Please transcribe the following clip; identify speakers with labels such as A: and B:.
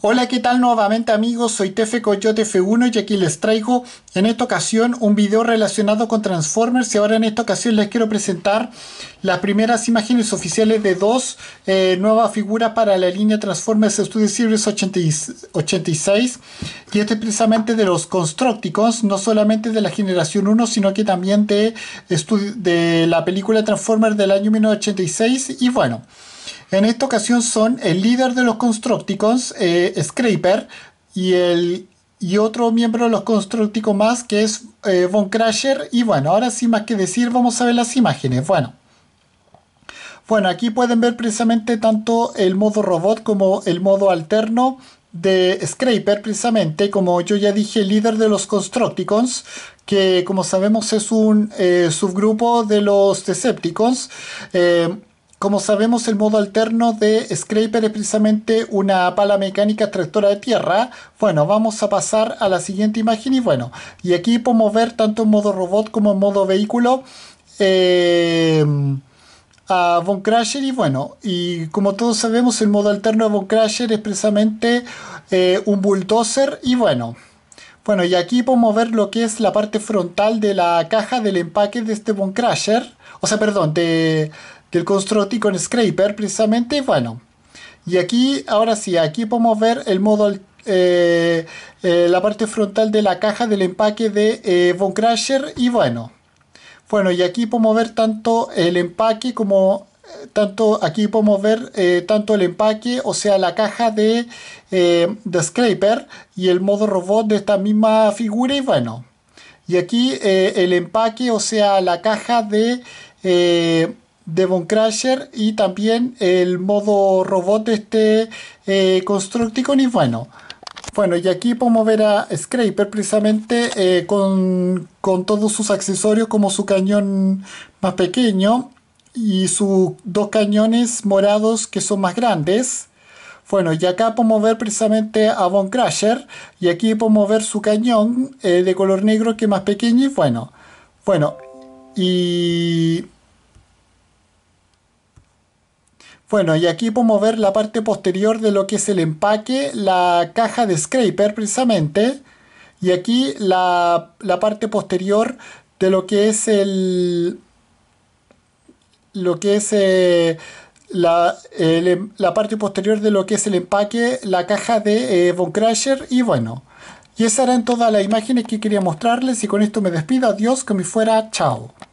A: Hola, ¿qué tal nuevamente amigos? Soy Tefe Coyote F1 y aquí les traigo en esta ocasión un video relacionado con Transformers y ahora en esta ocasión les quiero presentar las primeras imágenes oficiales de dos eh, nuevas figuras para la línea Transformers Studio Series 86 y este es precisamente de los Constructicons, no solamente de la generación 1 sino que también de, de la película Transformers del año 1986 y bueno... En esta ocasión son el líder de los Constructicons, eh, Scraper, y, el, otro miembro de los Constructicons más, que es eh, Von Crasher. Y bueno, ahora sin más que decir, vamos a ver las imágenes. Bueno. Bueno, aquí pueden ver precisamente tanto el modo robot como el modo alterno de Scraper, precisamente, como yo ya dije, el líder de los Constructicons, que como sabemos es un eh, subgrupo de los Decepticons. Como sabemos, el modo alterno de Scraper es precisamente una pala mecánica extractora de tierra. Bueno, vamos a pasar a la siguiente imagen y bueno, y aquí podemos ver tanto en modo robot como en modo vehículo em, a Von Crasher. y bueno, y como todos sabemos, el modo alterno de Von Crasher es precisamente eh, un bulldozer y bueno. Bueno, y aquí podemos ver lo que es la parte frontal de la caja del empaque de este Von Crasher. O sea, perdón, de, que el con Scraper precisamente, bueno. Y aquí, ahora sí, aquí podemos ver el modo, eh, eh, la parte frontal de la caja del empaque de eh, Von Crusher y bueno. Bueno, y aquí podemos ver tanto el empaque como eh, tanto aquí podemos ver tanto el empaque o sea la caja de, de, scraper y el modo robot de esta misma figura y bueno y aquí el empaque o sea la caja de Von Crasher y también el modo robot este eh, Constructicon y bueno. Bueno, y aquí podemos ver a Scraper precisamente eh, con, todos sus accesorios como su cañón más pequeño y sus dos cañones morados que son más grandes. Bueno, y acá podemos ver precisamente a Von Crusher. Y aquí podemos ver su cañón eh, de color negro que es más pequeño y bueno. Bueno, y Bueno, y aquí podemos ver la parte posterior de lo que es el empaque, la caja de scraper precisamente, y aquí la, parte posterior de lo que es el lo que es eh, em, la, parte posterior de lo que es el empaque, la caja de eh, Von y bueno. Y era en todas las imágenes que quería mostrarles y con esto me despido. Adiós, que me fuera. Chao.